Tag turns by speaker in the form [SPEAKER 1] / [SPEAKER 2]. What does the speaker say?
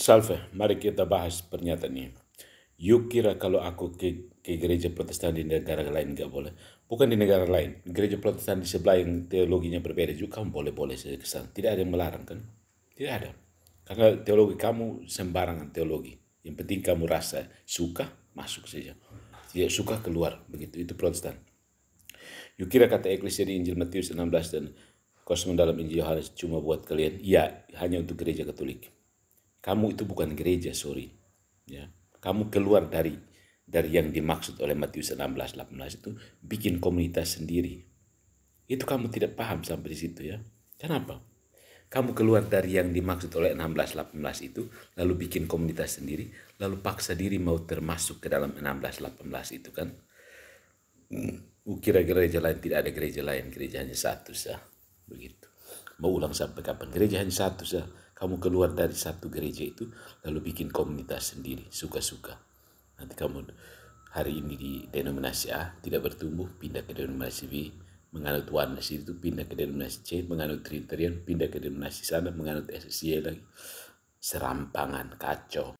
[SPEAKER 1] Salve, mari kita bahas pernyataan ini. You kira kalau aku ke, ke gereja protestan di negara lain nggak boleh? Bukan di negara lain, gereja protestan di sebelah yang teologinya berbeda juga kamu boleh-boleh saja kesan. Tidak ada yang melarang kan? Tidak ada. Karena teologi kamu sembarangan teologi. Yang penting kamu rasa suka, masuk saja. Tidak suka, keluar. Begitu, itu protestan. You kira kata Eklesia di Injil Matius 16 dan Kosmon dalam Injil Yohanes cuma buat kalian? Ya, hanya untuk gereja katolik kamu itu bukan gereja, sorry. Ya. Kamu keluar dari dari yang dimaksud oleh Matius 16 18 itu bikin komunitas sendiri. Itu kamu tidak paham sampai di situ ya. Kenapa? Kamu keluar dari yang dimaksud oleh 16 18 itu lalu bikin komunitas sendiri, lalu paksa diri mau termasuk ke dalam 16 18 itu kan. Hmm. Ukir-ukir gereja lain tidak ada gereja lain, gerejanya satu sah. Begitu. Mau ulang sampai kapan? Gereja hanya satu sah kamu keluar dari satu gereja itu lalu bikin komunitas sendiri suka-suka nanti kamu hari ini di denominasi A tidak bertumbuh pindah ke denominasi B menganut warna itu pindah ke denominasi C menganut Trinitarian pindah ke denominasi sana menganut SSC lagi serampangan kacau